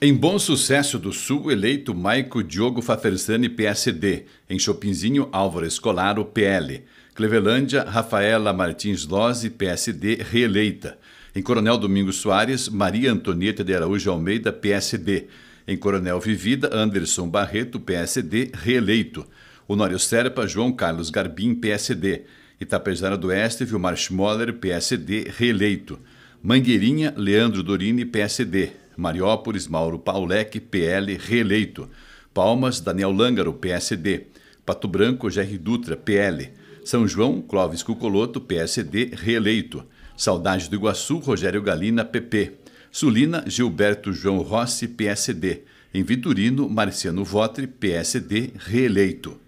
Em Bom Sucesso do Sul, eleito Maico Diogo Faferzani, PSD. Em Chopinzinho, Álvaro Escolaro, PL. Clevelândia, Rafaela Martins Lozzi, PSD, reeleita. Em Coronel Domingos Soares, Maria Antonieta de Araújo Almeida, PSD. Em Coronel Vivida, Anderson Barreto, PSD, reeleito. Honório Serpa, João Carlos Garbim, PSD. Itapezara do Oeste, Vilmar Schmoller, PSD, reeleito. Mangueirinha, Leandro Dorini, PSD. Mariópolis, Mauro Paulec, PL, reeleito. Palmas, Daniel Lângaro, PSD. Pato Branco, Jair Dutra, PL. São João, Clóvis Cucoloto, PSD, reeleito. Saudade do Iguaçu, Rogério Galina, PP. Sulina, Gilberto João Rossi, PSD. Em Vitorino, Marciano Votre, PSD, reeleito.